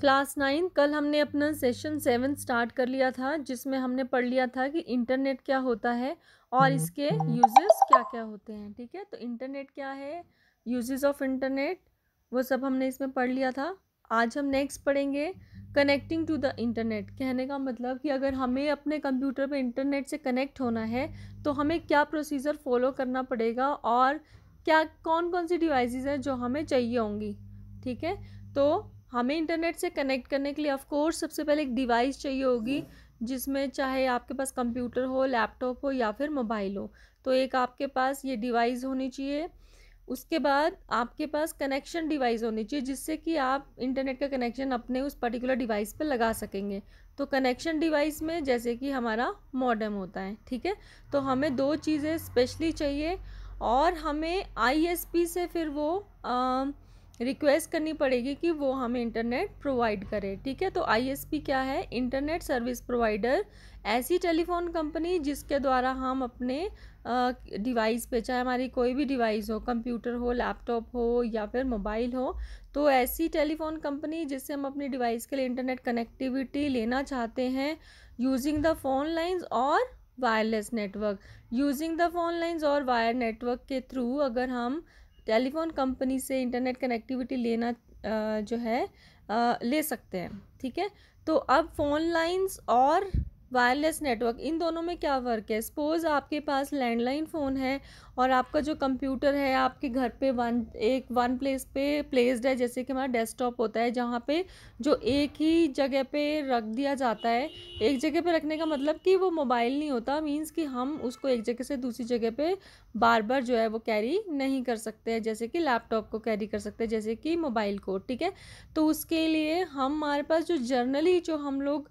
Class nine कल हमने अपना सेशन सेवन स्टार्ट कर लिया था जिसमें हमने पढ़ लिया था कि इंटरनेट क्या होता है और हम्म। इसके यूजेस क्या क्या होते हैं ठीक है तो इंटरनेट क्या है यूजेस ऑफ इंटरनेट वो सब हमने इसमें पढ़ लिया था आज हम नेक्स्ट पढ़ेंगे कनेक्टिंग टू द इंटरनेट कहने का मतलब कि अगर हमें अपने कंप्यूटर पर इंटरनेट से कनेक्ट होना है तो हमें क्या प्रोसीजर फॉलो करना पड़ेगा और क्या कौन कौन सी डिवाइसेस हैं जो हमें चाहिए होंगी ठीक है तो हमें इंटरनेट से कनेक्ट करने के लिए ऑफ़ कोर्स सबसे पहले एक डिवाइस चाहिए होगी जिसमें चाहे आपके पास कंप्यूटर हो लैपटॉप हो या फिर मोबाइल हो तो एक आपके पास ये डिवाइस होनी चाहिए उसके बाद आपके पास कनेक्शन डिवाइस होनी चाहिए जिससे कि आप इंटरनेट का कनेक्शन अपने उस पर्टिकुलर डिवाइस पर लगा सकेंगे तो कनेक्शन डिवाइस में जैसे कि हमारा मॉडेम होता है ठीक है तो हमें दो चीज़ें स्पेशली चाहिए और हमें आईएसपी से फिर वो आ, रिक्वेस्ट करनी पड़ेगी कि वो हमें इंटरनेट प्रोवाइड करे ठीक है तो आईएसपी क्या है इंटरनेट सर्विस प्रोवाइडर ऐसी टेलीफोन कंपनी जिसके द्वारा हम अपने डिवाइस पे चाहे हमारी कोई भी डिवाइस हो कंप्यूटर हो लैपटॉप हो या फिर मोबाइल हो तो ऐसी टेलीफोन कंपनी जिससे हम अपनी डिवाइस के लिए इंटरनेट कनेक्टिविटी लेना चाहते हैं यूजिंग द फोन लाइन्स और wireless network using the phone lines और वायर नेटवर्क के थ्रू अगर हम टेलीफोन कंपनी से इंटरनेट कनेक्टिविटी लेना जो है ले सकते हैं ठीक है तो अब फ़ोन लाइंस और वायरलेस नेटवर्क इन दोनों में क्या फ़र्क है सपोज़ आपके पास लैंडलाइन फ़ोन है और आपका जो कंप्यूटर है आपके घर पे वन एक वन प्लेस पे प्लेस्ड है जैसे कि हमारा डेस्कटॉप होता है जहाँ पे जो एक ही जगह पे रख दिया जाता है एक जगह पे रखने का मतलब कि वो मोबाइल नहीं होता मींस कि हम उसको एक जगह से दूसरी जगह पर बार बार जो है वो कैरी नहीं कर सकते हैं जैसे कि लैपटॉप को कैरी कर सकते हैं जैसे कि मोबाइल को ठीक है तो उसके लिए हमारे पास जो जर्नली जो हम लोग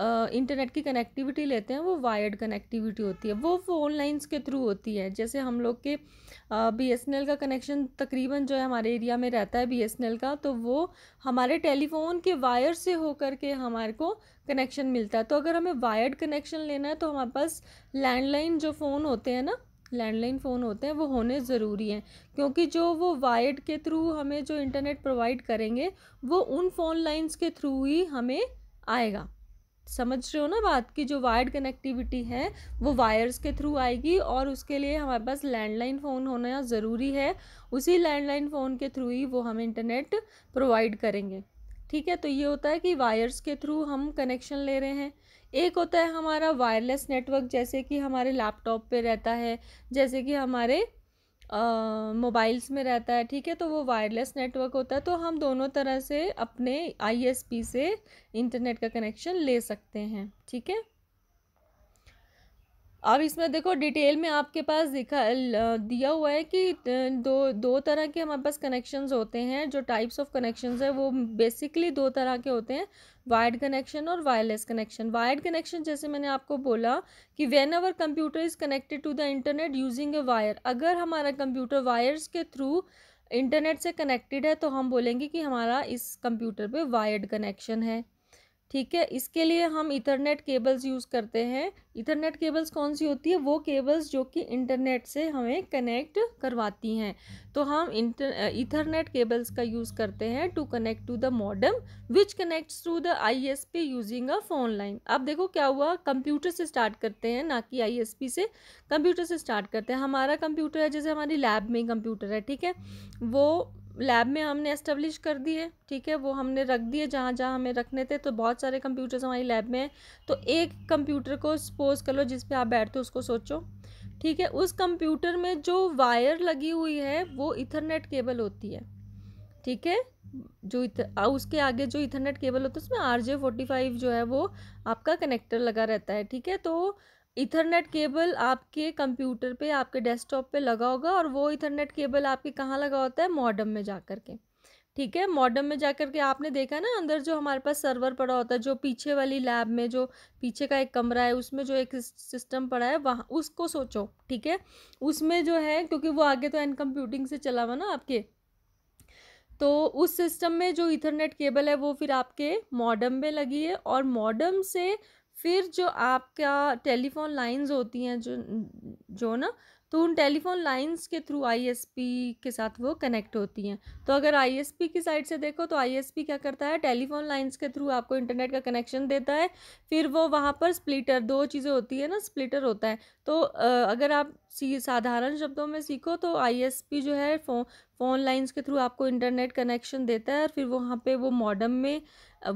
इंटरनेट की कनेक्टिविटी लेते हैं वो वायर्ड कनेक्टिविटी होती है वो फ़ोन लाइंस के थ्रू होती है जैसे हम लोग के बी एस एन एल का कनेक्शन तकरीबन जो है हमारे एरिया में रहता है बी एस एन एल का तो वो हमारे टेलीफोन के वायर से होकर के हमारे को कनेक्शन मिलता है तो अगर हमें वायर्ड कनेक्शन लेना है तो हमारे पास लैंडलाइन जो फ़ोन होते हैं ना लैंडलाइन फ़ोन होते हैं वो होने ज़रूरी हैं क्योंकि जो वो वायर्ड के थ्रू हमें जो इंटरनेट प्रोवाइड करेंगे वो उन फ़ोन लाइंस के थ्रू ही हमें आएगा समझ रहे हो ना बात की जो वायर्ड कनेक्टिविटी है वो वायर्स के थ्रू आएगी और उसके लिए हमारे पास लैंडलाइन फ़ोन होना ज़रूरी है उसी लैंडलाइन फ़ोन के थ्रू ही वो हम इंटरनेट प्रोवाइड करेंगे ठीक है तो ये होता है कि वायर्स के थ्रू हम कनेक्शन ले रहे हैं एक होता है हमारा वायरलेस नेटवर्क जैसे कि हमारे लैपटॉप पे रहता है जैसे कि हमारे मोबाइल्स में रहता है ठीक है तो वो वायरलेस नेटवर्क होता है तो हम दोनों तरह से अपने आईएसपी से इंटरनेट का कनेक्शन ले सकते हैं ठीक है अब इसमें देखो डिटेल में आपके पास दिखा दिया हुआ है कि दो दो तरह के हमारे पास कनेक्शंस होते हैं जो टाइप्स ऑफ कनेक्शंस है वो बेसिकली दो तरह के होते हैं वायर्ड कनेक्शन और वायरलेस कनेक्शन वायर्ड कनेक्शन जैसे मैंने आपको बोला कि when our computer is connected to the internet using a wire अगर हमारा कंप्यूटर वायर्स के थ्रू इंटरनेट से कनेक्टेड है तो हम बोलेंगे कि हमारा इस कंप्यूटर पे वायर्ड कनेक्शन है ठीक है इसके लिए हम इथरनेट केबल्स यूज़ करते हैं इथरनेट केबल्स कौन सी होती है वो केबल्स जो कि इंटरनेट से हमें कनेक्ट करवाती हैं तो हम इंटर इथरनेट केबल्स का यूज़ करते हैं to connect to the modem which connects to the ISP using a phone line अब देखो क्या हुआ कंप्यूटर से स्टार्ट करते हैं ना कि आईएसपी से कंप्यूटर से स्टार्ट करते हैं हमारा कंप्यूटर है जैसे हमारी लैब में कंप्यूटर है ठीक है वो लैब में हमने एस्टेब्लिश कर दिए ठीक है वो हमने रख दिए जहाँ जहाँ हमें रखने थे तो बहुत सारे कंप्यूटर्स हमारी लैब में हैं तो एक कंप्यूटर को सपोज कर लो जिस पे आप बैठते हो उसको सोचो ठीक है उस कंप्यूटर में जो वायर लगी हुई है वो इथरनेट केबल होती है ठीक है जो उसके आगे जो इथरनेट केबल होता है उसमें आर जे फोर्टी फाइव जो है वो आपका कनेक्टर लगा रहता है ठीक है तो इथरनेट केबल आपके कंप्यूटर पे आपके डेस्कटॉप पे लगा होगा और वो इथरनेट केबल आपके कहाँ लगा होता है मॉडम में जा कर के ठीक है मॉडम में जा कर के आपने देखा ना अंदर जो हमारे पास सर्वर पड़ा होता है जो पीछे वाली लैब में जो पीछे का एक कमरा है उसमें जो एक सिस्टम पड़ा है वहाँ उसको सोचो ठीक है उसमें जो है क्योंकि वो आगे तो एन कंप्यूटिंग से चला हुआ ना आपके तो उस सिस्टम में जो इथरनेट केबल है वो फिर आपके मॉडम में लगी है और मॉडम से फिर जो आपका टेलीफोन लाइंस होती हैं जो जो ना तो उन टेलीफोन लाइंस के थ्रू आईएसपी के साथ वो कनेक्ट होती हैं तो अगर आईएसपी की साइड से देखो तो आईएसपी क्या करता है टेलीफोन लाइंस के थ्रू आपको इंटरनेट का कनेक्शन देता है फिर वो वहाँ पर स्प्लिटर दो चीज़ें होती है ना स्प्लिटर होता है तो अगर आप सी साधारण शब्दों में सीखो तो आईएसपी जो है फो फ़ोन लाइन्स के थ्रू आपको इंटरनेट कनेक्शन देता है और फिर वहाँ पर वो मॉडम में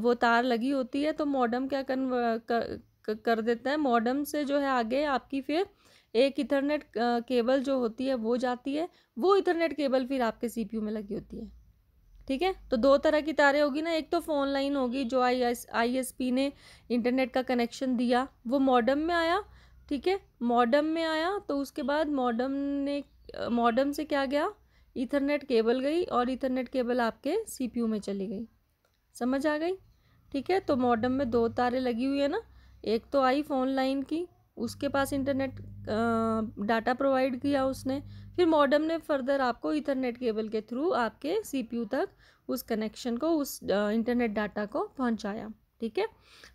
वो तार लगी होती है तो मॉडम क्या कर, कर, कर देता है मॉडम से जो है आगे आपकी फिर एक इथरनेट केबल जो होती है वो जाती है वो इथरनेट केबल फिर आपके सीपीयू में लगी होती है ठीक है तो दो तरह की तारें होगी ना एक तो फ़ोन लाइन होगी जो I S I S P ने इंटरनेट का कनेक्शन दिया वो मॉडम में आया ठीक है मॉडम में आया तो उसके बाद मॉडम ने मॉडम से क्या गया इथरनेट केबल गई और इथरनेट केबल आपके सीपीयू में चली गई समझ आ गई ठीक है तो मॉडम में दो तारें लगी हुई है ना एक तो आई फ़ोन लाइन की उसके पास इंटरनेट डाटा प्रोवाइड किया उसने फिर मॉडम ने फर्दर आपको इथरनेट केबल के थ्रू आपके सीपीयू तक उस कनेक्शन को उस इंटरनेट डाटा को पहुंचाया ठीक है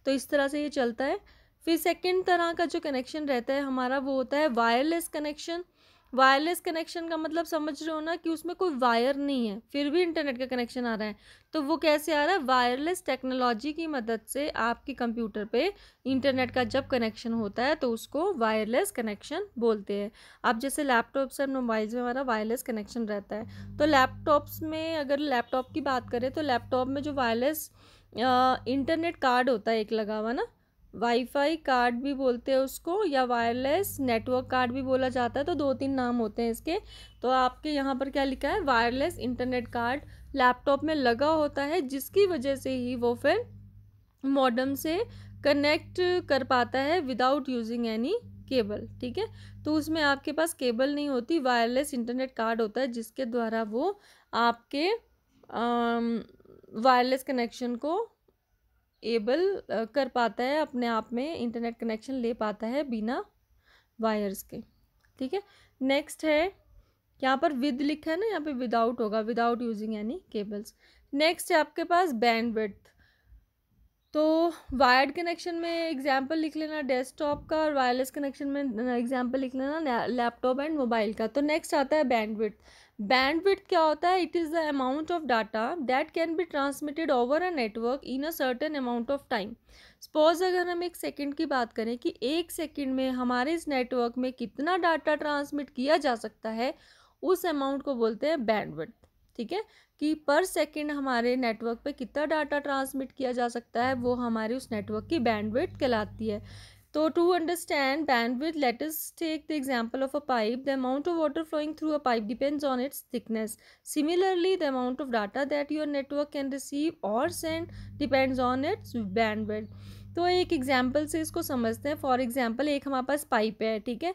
तो इस तरह से ये चलता है फिर सेकेंड तरह का जो कनेक्शन रहता है हमारा वो होता है वायरलेस कनेक्शन वायरलेस कनेक्शन का मतलब समझ रहे हो ना कि उसमें कोई वायर नहीं है फिर भी इंटरनेट का कनेक्शन आ रहा है तो वो कैसे आ रहा है वायरलेस टेक्नोलॉजी की मदद से आपके कंप्यूटर पे इंटरनेट का जब कनेक्शन होता है तो उसको वायरलेस कनेक्शन बोलते हैं अब जैसे लैपटॉप्स एंड मोबाइल्स में हमारा वायरलेस कनेक्शन रहता है तो लैपटॉप्स में अगर लैपटॉप की बात करें तो लैपटॉप में जो वायरलेस इंटरनेट कार्ड होता है एक लगा हुआ ना वाईफाई कार्ड भी बोलते हैं उसको या वायरलेस नेटवर्क कार्ड भी बोला जाता है तो दो तीन नाम होते हैं इसके तो आपके यहाँ पर क्या लिखा है वायरलेस इंटरनेट कार्ड लैपटॉप में लगा होता है जिसकी वजह से ही वो फिर मॉडम से कनेक्ट कर पाता है विदाउट यूजिंग एनी केबल ठीक है तो उसमें आपके पास केबल नहीं होती वायरलेस इंटरनेट कार्ड होता है जिसके द्वारा वो आपके वायरलेस कनेक्शन को एबल कर पाता है अपने आप में इंटरनेट कनेक्शन ले पाता है बिना वायर्स के ठीक है नेक्स्ट है यहाँ पर विद लिखा है ना यहाँ पे विदाउट होगा without using any cables next है आपके पास बैंडविड्थ तो वायर्ड कनेक्शन में एग्जाम्पल लिख लेना डेस्कटॉप का और वायरलेस कनेक्शन में एग्जाम्पल लिख लेना लैपटॉप एंड मोबाइल का तो नेक्स्ट आता है बैंडविड्थ बैंडविड्थ क्या होता है it is the amount of data that can be transmitted over a network in a certain amount of time suppose अगर हम एक सेकंड की बात करें कि एक सेकंड में हमारे इस नेटवर्क में कितना डाटा ट्रांसमिट किया जा सकता है उस अमाउंट को बोलते हैं बैंडविड्थ ठीक है कि पर सेकंड हमारे नेटवर्क पे कितना डाटा ट्रांसमिट किया जा सकता है वो हमारे उस नेटवर्क की बैंडविड्थ कहलाती है तो to understand bandwidth let's take the example of a pipe the amount of water flowing through a pipe depends on its thickness similarly the amount of data that your network can receive or send depends on its bandwidth तो एक example से इसको समझते हैं for example एक हमारे पास pipe है ठीक है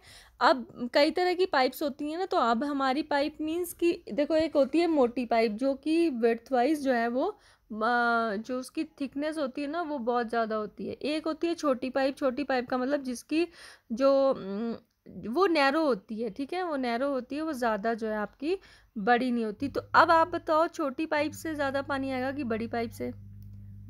अब कई तरह की पाइप्स होती हैं ना तो अब हमारी पाइप मीन्स कि देखो एक होती है मोटी पाइप जो कि वर्थवाइज जो है वो जो उसकी थिकनेस होती है ना वो बहुत ज़्यादा होती है एक होती है छोटी पाइप छोटी पाइप का मतलब जिसकी जो वो नैरो होती है ठीक है वो नैरो होती है वो ज़्यादा जो है आपकी बड़ी नहीं होती तो अब आप बताओ छोटी पाइप से ज़्यादा पानी आएगा कि बड़ी पाइप से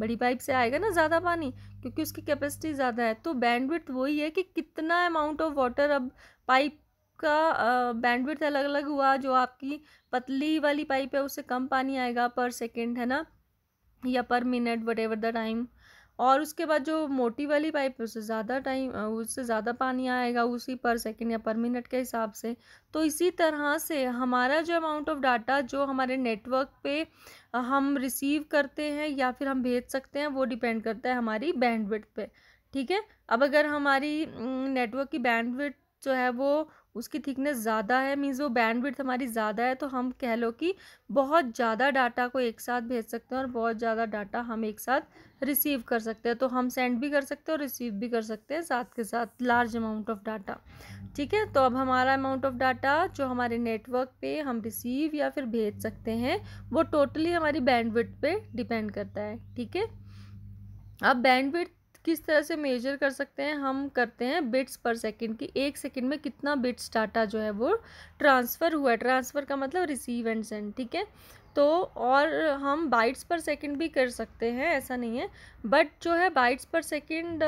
बड़ी पाइप से आएगा ना ज़्यादा पानी क्योंकि उसकी कैपेसिटी ज़्यादा है तो बैंडविट वही है कि कितना अमाउंट ऑफ वाटर अब पाइप का बैंडविट अलग अलग हुआ जो आपकी पतली वाली पाइप है उससे कम पानी आएगा पर सेकेंड है ना या per minute whatever the time और उसके बाद जो मोटी वाली पाइप है उससे ज़्यादा टाइम उससे ज़्यादा पानी आएगा उसी पर सेकेंड या पर मिनट के हिसाब से तो इसी तरह से हमारा जो अमाउंट ऑफ डाटा जो हमारे नेटवर्क पे हम रिसीव करते हैं या फिर हम भेज सकते हैं वो डिपेंड करता है हमारी बैंडविड्थ पे ठीक है अब अगर हमारी नेटवर्क की बैंडविड्थ जो है वो उसकी थिकनेस ज़्यादा है मीन्स वो बैंड हमारी ज़्यादा है तो हम कह लो कि बहुत ज़्यादा डाटा को एक साथ भेज सकते हैं और बहुत ज़्यादा डाटा हम एक साथ रिसीव कर सकते हैं तो हम सेंड भी कर सकते हैं और रिसीव भी कर सकते हैं साथ के साथ लार्ज अमाउंट ऑफ डाटा ठीक है तो अब हमारा अमाउंट ऑफ डाटा जो हमारे नेटवर्क पे हम रिसीव या फिर भेज सकते हैं वो टोटली हमारी बैंडविड्थ पे डिपेंड करता है ठीक है अब बैंडविड्थ किस तरह से मेजर कर सकते हैं हम करते हैं बिट्स पर सेकंड की एक सेकंड में कितना बिट्स डाटा जो है वो ट्रांसफ़र हुआ है ट्रांसफ़र का मतलब रिसीव एंड सेंड ठीक है तो और हम बाइट्स पर सेकंड भी कर सकते हैं ऐसा नहीं है बट जो है bytes per second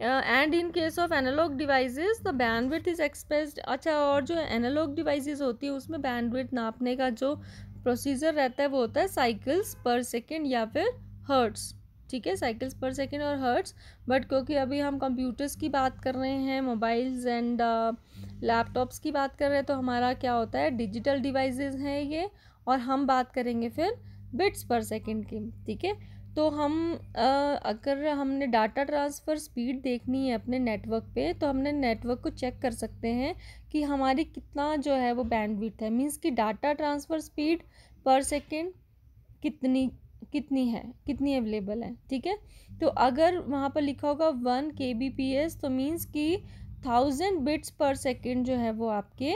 and in case of analog devices the bandwidth is expressed अच्छा और जो एनालॉग डिवाइसेस होती है उसमें बैंडविथ नापने का जो प्रोसीजर रहता है वो होता है साइकिल्स पर सेकेंड या फिर हर्ट्स ठीक है साइकिल्स पर सेकेंड और हर्ट्स बट क्योंकि अभी हम कंप्यूटर्स की बात कर रहे हैं मोबाइल्स एंड लैपटॉप्स की बात कर रहे हैं तो हमारा क्या होता है डिजिटल डिवाइसेस हैं ये और हम बात करेंगे फिर बिट्स पर सेकेंड की ठीक है तो हम आ, uh, अगर हमने डाटा ट्रांसफ़र स्पीड देखनी है अपने नेटवर्क पे तो हमने नेटवर्क को चेक कर सकते हैं कि हमारी कितना जो है वो बैंडविड्थ है मींस कि data transfer speed per second कितनी कितनी है कितनी अवेलेबल है ठीक है तो अगर वहाँ पर लिखा होगा one K B P S तो मीन्स कि थाउजेंड बिट्स पर सेकेंड जो है वो आपके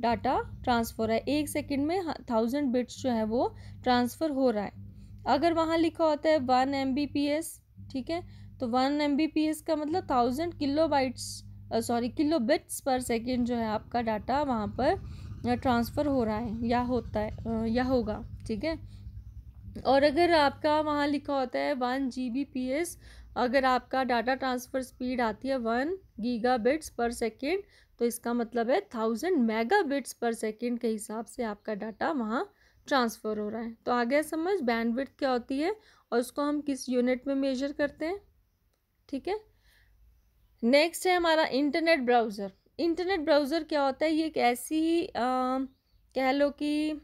डाटा ट्रांसफ़र है एक सेकेंड में थाउजेंड बिट्स जो है वो ट्रांसफ़र हो रहा है अगर वहाँ लिखा होता है one M B P S ठीक है तो one M B P S का मतलब thousand kilo bytes sorry kilo bits per second जो है आपका डाटा वहाँ पर ट्रांसफ़र हो रहा है या होता है या होगा ठीक है और अगर आपका वहाँ लिखा होता है one G B P S अगर आपका डाटा ट्रांसफ़र स्पीड आती है one giga bits per second तो इसका मतलब है thousand mega bits per second के हिसाब से आपका डाटा वहाँ ट्रांसफ़र हो रहा है तो आ गया समझ बैंडविड्थ क्या होती है और उसको हम किस यूनिट में मेजर करते हैं ठीक है नेक्स्ट है हमारा इंटरनेट ब्राउज़र इंटरनेट ब्राउज़र क्या होता है ये एक ऐसी आ, कह लो कि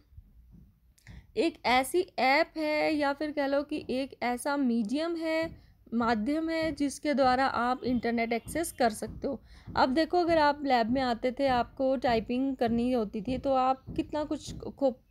एक ऐसी ऐप है या फिर कह लो कि एक ऐसा मीडियम है माध्यम है जिसके द्वारा आप इंटरनेट एक्सेस कर सकते हो अब देखो अगर आप लैब में आते थे आपको टाइपिंग करनी होती थी तो आप कितना कुछ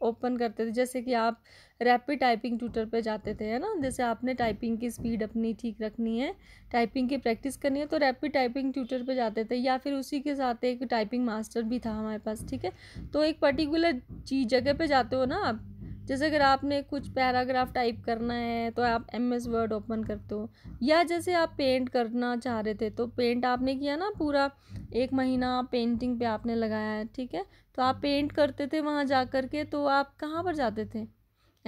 ओपन करते थे जैसे कि आप रैपिड टाइपिंग ट्यूटर पे जाते थे है ना जैसे आपने टाइपिंग की स्पीड अपनी ठीक रखनी है टाइपिंग की प्रैक्टिस करनी है तो रैपिड टाइपिंग ट्यूटर पे जाते थे या फिर उसी के साथ एक टाइपिंग मास्टर भी था हमारे पास ठीक है तो एक पर्टिकुलर चीज जगह पे जाते हो ना आप जैसे अगर आपने कुछ पैराग्राफ टाइप करना है तो आप एम एस वर्ड ओपन करते हो या जैसे आप पेंट करना चाह रहे थे तो पेंट आपने किया ना पूरा एक महीना पेंटिंग पे आपने लगाया है ठीक है तो आप पेंट करते थे वहाँ जा कर के तो आप कहाँ पर जाते थे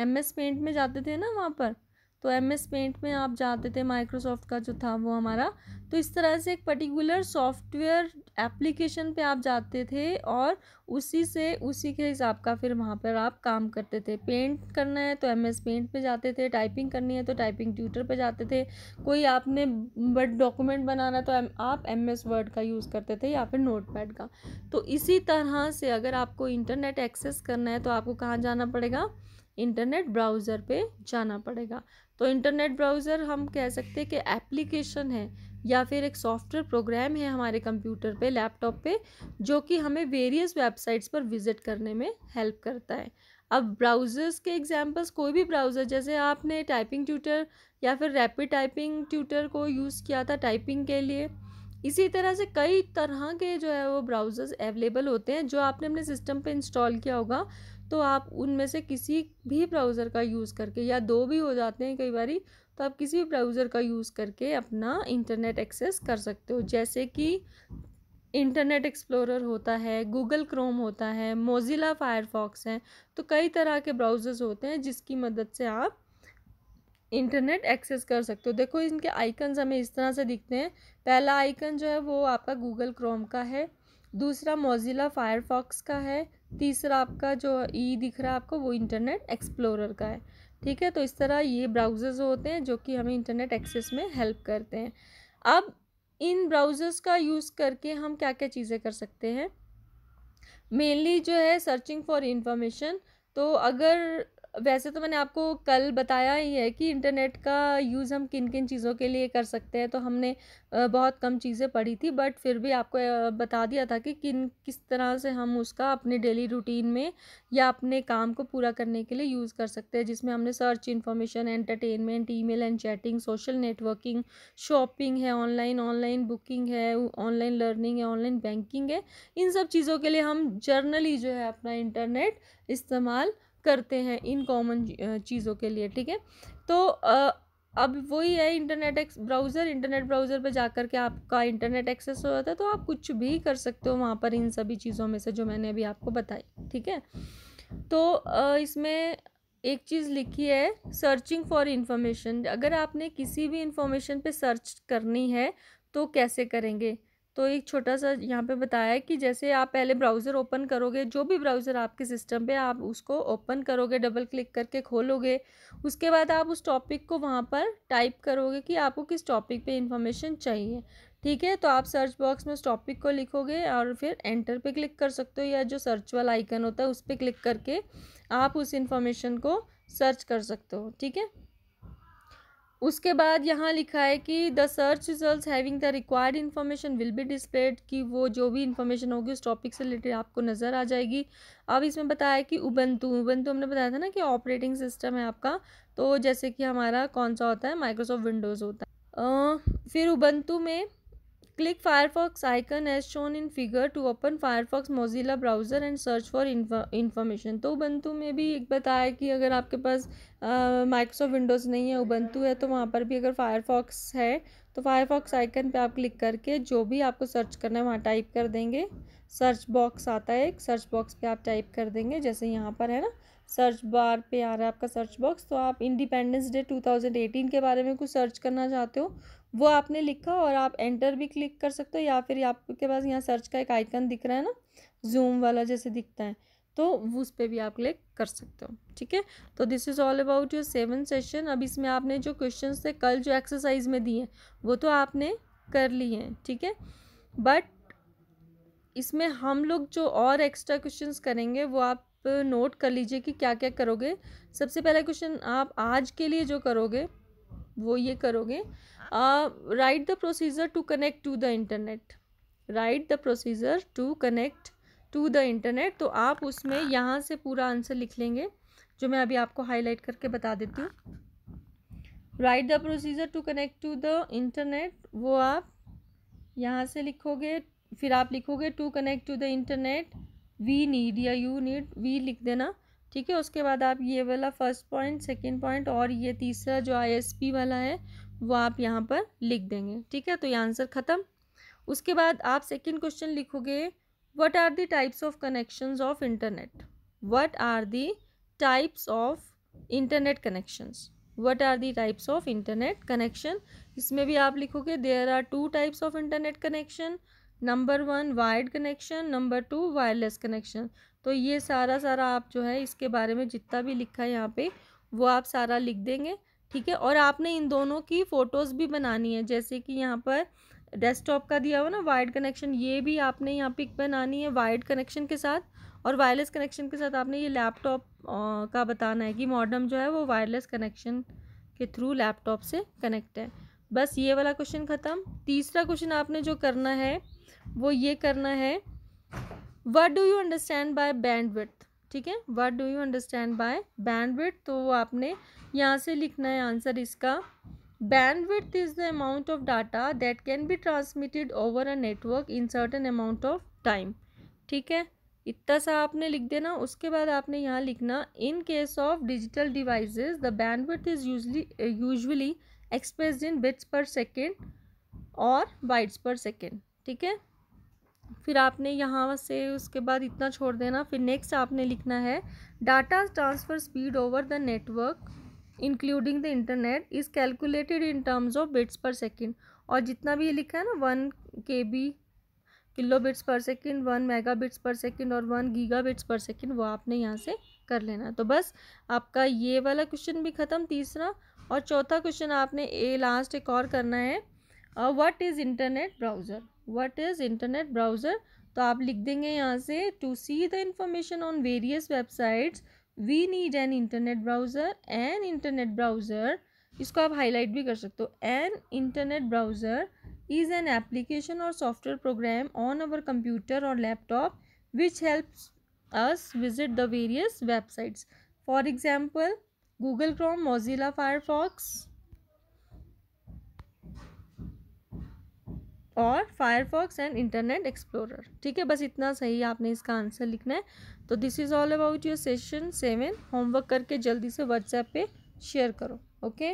एम एस पेंट में जाते थे ना वहाँ पर तो एम एस पेंट में आप जाते थे माइक्रोसॉफ्ट का जो था वो हमारा तो इस तरह से एक पर्टिकुलर सॉफ्टवेयर एप्लीकेशन पे आप जाते थे और उसी से उसी के हिसाब का फिर वहाँ पर आप काम करते थे पेंट करना है तो एम एस पेंट पर जाते थे टाइपिंग करनी है तो टाइपिंग ट्यूटर पे जाते थे कोई आपने वर्ड डॉक्यूमेंट बनाना तो आप एम एस वर्ड का यूज़ करते थे या फिर नोट पैड का तो इसी तरह से अगर आपको इंटरनेट एक्सेस करना है तो आपको कहाँ जाना पड़ेगा इंटरनेट ब्राउज़र पे जाना पड़ेगा तो इंटरनेट ब्राउज़र हम कह सकते हैं कि एप्लीकेशन है या फिर एक सॉफ्टवेयर प्रोग्राम है हमारे कंप्यूटर पे लैपटॉप पे जो कि हमें वेरियस वेबसाइट्स पर विज़िट करने में हेल्प करता है अब ब्राउज़र्स के एग्जांपल्स कोई भी ब्राउज़र जैसे आपने टाइपिंग ट्यूटर या फिर रैपिड टाइपिंग ट्यूटर को यूज़ किया था टाइपिंग के लिए इसी तरह से कई तरह के जो है वो ब्राउज़र्स अवेलेबल होते हैं जो आपने अपने सिस्टम पे इंस्टॉल किया होगा तो आप उनमें से किसी भी ब्राउज़र का यूज़ करके या दो भी हो जाते हैं कई बारी तो आप किसी भी ब्राउज़र का यूज़ करके अपना इंटरनेट एक्सेस कर सकते हो जैसे कि इंटरनेट एक्सप्लोरर होता है गूगल क्रोम होता है मोजिला फायरफॉक्स है तो कई तरह के ब्राउज़र्स होते हैं जिसकी मदद से आप इंटरनेट एक्सेस कर सकते हो देखो इनके आइकन्स हमें इस तरह से दिखते हैं पहला आइकन जो है वो आपका गूगल क्रोम का है दूसरा मोजिला फायरफॉक्स का है तीसरा आपका जो ई दिख रहा है आपको वो इंटरनेट एक्सप्लोरर का है ठीक है तो इस तरह ये ब्राउज़र्स होते हैं जो कि हमें इंटरनेट एक्सेस में हेल्प करते हैं अब इन ब्राउज़र्स का यूज़ करके हम क्या क्या चीज़ें कर सकते हैं मेनली जो है सर्चिंग फॉर इंफॉर्मेशन तो अगर वैसे तो मैंने आपको कल बताया ही है कि इंटरनेट का यूज़ हम किन किन चीज़ों के लिए कर सकते हैं तो हमने बहुत कम चीज़ें पढ़ी थी बट फिर भी आपको बता दिया था कि किन किस तरह से हम उसका अपने डेली रूटीन में या अपने काम को पूरा करने के लिए यूज़ कर सकते हैं जिसमें हमने search information entertainment email and chatting social networking shopping है ऑनलाइन ऑनलाइन बुकिंग है ऑनलाइन लर्निंग है ऑनलाइन बैंकिंग है इन सब चीज़ों के लिए हम जर्नली जो है अपना इंटरनेट इस्तेमाल करते हैं इन कॉमन चीज़ों के लिए ठीक है तो अब वही है इंटरनेट एक्स ब्राउज़र इंटरनेट ब्राउज़र पर जा कर के आपका इंटरनेट एक्सेस हो जाता है तो आप कुछ भी कर सकते हो वहाँ पर इन सभी चीज़ों में से जो मैंने अभी आपको बताई ठीक है तो इसमें एक चीज़ लिखी है सर्चिंग फॉर इन्फॉर्मेशन अगर आपने किसी भी इंफॉर्मेशन पे सर्च करनी है तो कैसे करेंगे तो एक छोटा सा यहाँ पे बताया कि जैसे आप पहले ब्राउज़र ओपन करोगे जो भी ब्राउज़र आपके सिस्टम पे आप उसको ओपन करोगे डबल क्लिक करके खोलोगे उसके बाद आप उस टॉपिक को वहाँ पर टाइप करोगे कि आपको किस टॉपिक पे इन्फॉर्मेशन चाहिए ठीक है तो आप सर्च बॉक्स में उस टॉपिक को लिखोगे और फिर एंटर पर क्लिक कर सकते हो या जो सर्च वाला आइकन होता है उस पर क्लिक करके आप उस इन्फॉर्मेशन को सर्च कर सकते हो ठीक है उसके बाद यहाँ लिखा है कि the search result having the required information will be displayed कि वो जो भी इन्फॉर्मेशन होगी उस टॉपिक से रिलेटेड आपको नज़र आ जाएगी अब इसमें बताया कि उबंतु उबंतु हमने बताया था ना कि ऑपरेटिंग सिस्टम है आपका तो जैसे कि हमारा कौन सा होता है माइक्रोसॉफ्ट विंडोज़ होता है आ, फिर उबंतु में Click Firefox icon as shown in figure to open Firefox Mozilla browser and search for information. तो उबंतु में भी एक बताया कि अगर आपके पास माइक्रोसॉफ्ट विंडोज़ नहीं है उबंतु है तो वहाँ पर भी अगर फायरफॉक्स है तो फायरफॉक्स आइकन पे आप क्लिक करके जो भी आपको सर्च करना है वहाँ टाइप कर देंगे सर्च बॉक्स आता है एक सर्च बॉक्स पे आप टाइप कर देंगे जैसे यहाँ पर है ना सर्च बार पे आ रहा है आपका सर्च बॉक्स तो आप इंडिपेंडेंस डे 2018 के बारे में कुछ सर्च करना चाहते हो वो आपने लिखा और आप एंटर भी क्लिक कर सकते हो या फिर आपके पास यहाँ सर्च का एक आइकन दिख रहा है ना जूम वाला जैसे दिखता है तो उस पर भी आप क्लिक कर सकते हो ठीक है तो this is all about your seven session अब इसमें आपने जो क्वेश्चन थे कल जो एक्सरसाइज में दिए वो तो आपने कर लिए हैं ठीक है बट इसमें हम लोग जो और एक्स्ट्रा क्वेश्चंस करेंगे वो आप नोट कर लीजिए कि क्या क्या करोगे सबसे पहला क्वेश्चन आप आज के लिए जो करोगे वो ये करोगे write the procedure to connect to the internet write the procedure to connect to the internet तो आप उसमें हाँ। यहाँ से पूरा आंसर लिख लेंगे जो मैं अभी आपको हाईलाइट करके बता देती हूँ write the procedure to connect to the internet वो आप यहाँ से लिखोगे फिर आप लिखोगे to connect to the internet we need या यू नीड वी लिख देना ठीक है उसके बाद आप ये वाला फर्स्ट पॉइंट सेकेंड पॉइंट और ये तीसरा जो आई वाला है वो आप यहाँ पर लिख देंगे ठीक है तो ये आंसर ख़त्म उसके बाद आप सेकेंड क्वेश्चन लिखोगे what are the types of connection of internet what are the types of internet connections what are the types of internet connection इसमें भी आप लिखोगे there are two types of internet connection number one wired connection number two wireless connection तो ये सारा सारा आप जो है इसके बारे में जितना भी लिखा है यहाँ पे वो आप सारा लिख देंगे ठीक है और आपने इन दोनों की फ़ोटोज़ भी बनानी है जैसे कि यहाँ पर डेस्कटॉप का दिया हुआ ना वायर्ड कनेक्शन ये भी आपने यहाँ पिक बनानी है वायर्ड कनेक्शन के साथ और वायरलेस कनेक्शन के साथ आपने ये लैपटॉप का बताना है कि मॉडर्म जो है वो वायरलेस कनेक्शन के थ्रू लैपटॉप से कनेक्ट है बस ये वाला क्वेश्चन ख़त्म तीसरा क्वेश्चन आपने जो करना है वो ये करना है what do you understand by bandwidth ठीक है what do you understand by bandwidth तो आपने यहाँ से लिखना है आंसर इसका bandwidth is the amount of data that can be transmitted over a network in certain amount of time ठीक है इतना सा आपने लिख देना उसके बाद आपने यहाँ लिखना in case of digital devices the bandwidth is usually usually expressed in bits per second or bytes per second ठीक है फिर आपने यहाँ से उसके बाद इतना छोड़ देना फिर नेक्स्ट आपने लिखना है data transfer speed over the network including the internet is calculated in terms of bits per second और जितना भी ये लिखा है ना one K B kilo bits per second one mega bits per second और one giga bits per second वो आपने यहाँ से कर लेना तो बस आपका ये वाला क्वेश्चन भी ख़त्म तीसरा और चौथा क्वेश्चन आपने ए लास्ट एक और करना है what is internet browser what is internet browser तो आप लिख देंगे यहाँ से to see the information on various websites we need an internet browser an internet browser इसको आप हाईलाइट भी कर सकते हो an internet browser is an application और software program on our computer और laptop which helps us visit the various websites for example Google Chrome Mozilla Firefox और Firefox and internet explorer ठीक है बस इतना सही आपने इसका आंसर लिखना है तो this is all about your session seven homework करके जल्दी से व्हाट्सएप पे शेयर करो ओके